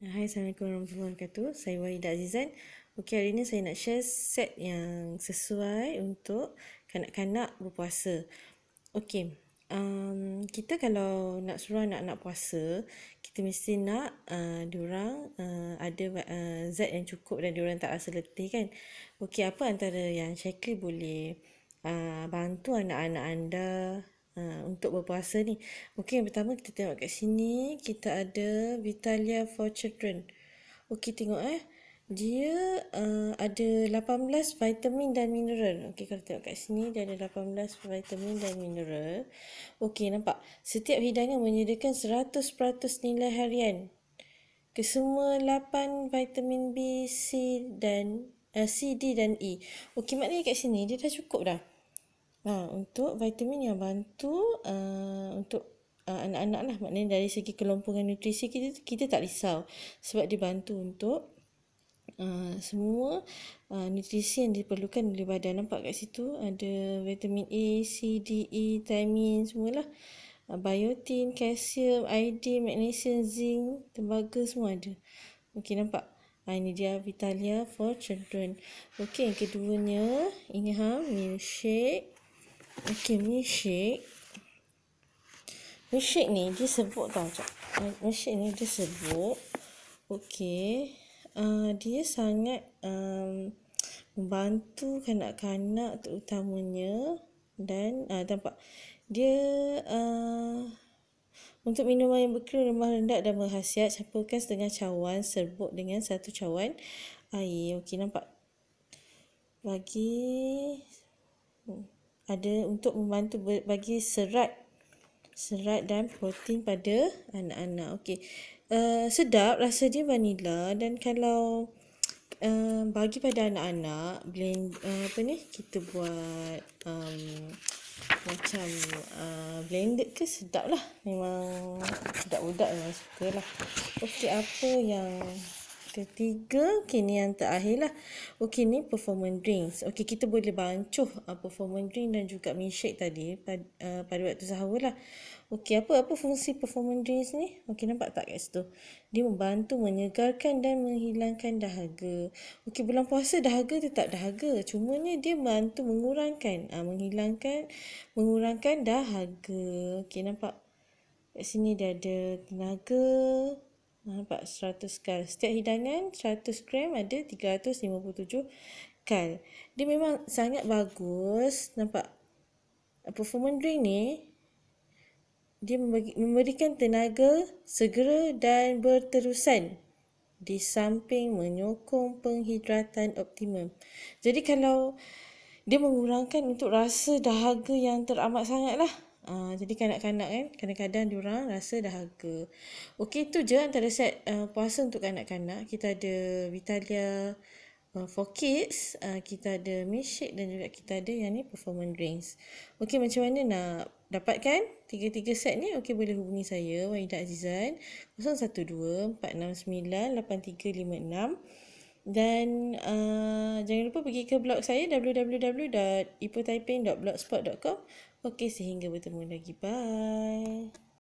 Hai, Assalamualaikum warahmatullahi wabarakatuh. Saya Wahida Azizan. Okey, hari ini saya nak share set yang sesuai untuk kanak-kanak berpuasa. Okey, um, kita kalau nak suruh anak-anak puasa, kita mesti nak uh, diorang uh, ada uh, zat yang cukup dan diorang tak rasa letih kan. Okey, apa antara yang Syekli boleh uh, bantu anak-anak anda ha, untuk berpuasa ni. Okey, yang pertama kita tengok kat sini, kita ada Vitalia for Children. Okey, tengok eh. Dia uh, ada 18 vitamin dan mineral. Okey, kalau tengok kat sini, dia ada 18 vitamin dan mineral. Okey, nampak? Setiap hidangan menyediakan 100% nilai harian. Kesemua 8 vitamin B, C dan uh, C, D dan E. Okey, maknanya kat sini, dia dah cukup dah. Ha, untuk vitamin yang bantu uh, untuk uh, anak-anak lah maknanya dari segi kelompongan nutrisi kita kita tak risau sebab dia bantu untuk uh, semua uh, nutrisi yang diperlukan oleh badan nampak kat situ ada vitamin A, C, D, E, thiamin semualah uh, biotin, kalsium, iodine, magnesium, zinc, tembaga semua ada. Okey nampak Ha, ini dia Vitalia for children. Okey, yang keduanya, ini ha, milkshake. Okay, milkshake. Milkshake ni dia sebut tau jap. Milkshake ni dia sebut. Okay, Uh, dia sangat um, membantu kanak-kanak terutamanya dan uh, tampak dia uh, untuk minuman yang berkeluh lemah rendah dan berkhasiat campurkan setengah cawan serbuk dengan satu cawan air okey nampak bagi hmm ada untuk membantu bagi serat serat dan protein pada anak-anak. Okey. Uh, sedap rasa dia vanila dan kalau uh, bagi pada anak-anak blend uh, apa ni kita buat um, macam uh, blended ke sedap lah memang budak-budak memang suka lah okey apa yang ketiga, okay ni yang terakhir lah. Okay ni performance drinks. Okay kita boleh bancuh uh, performance drink dan juga milkshake tadi pad, uh, pada waktu sahur lah. Okay apa apa fungsi performance drinks ni? Okay nampak tak kat situ? Dia membantu menyegarkan dan menghilangkan dahaga. Okay bulan puasa dahaga tetap dahaga. cuma Cumanya dia membantu mengurangkan, uh, menghilangkan, mengurangkan dahaga. Okay nampak? Kat sini dia ada tenaga, Nampak 100 kal. Setiap hidangan 100 gram ada 357 kal. Dia memang sangat bagus. Nampak performance drink ni dia memberikan tenaga segera dan berterusan di samping menyokong penghidratan optimum. Jadi kalau dia mengurangkan untuk rasa dahaga yang teramat sangat lah. Uh, jadi kanak-kanak kan kadang-kadang diorang rasa dah dahaga. Okey tu je antara set uh, puasa untuk kanak-kanak. Kita ada Vitalia uh, for kids, uh, kita ada milkshake dan juga kita ada yang ni performance drinks. Okey macam mana nak dapatkan tiga-tiga set ni? Okey boleh hubungi saya Wahidah Azizan 012 469 8356. Dan uh, jangan lupa pergi ke blog saya www.ipotaiping.blogspot.com Okey, sehingga bertemu lagi. Bye.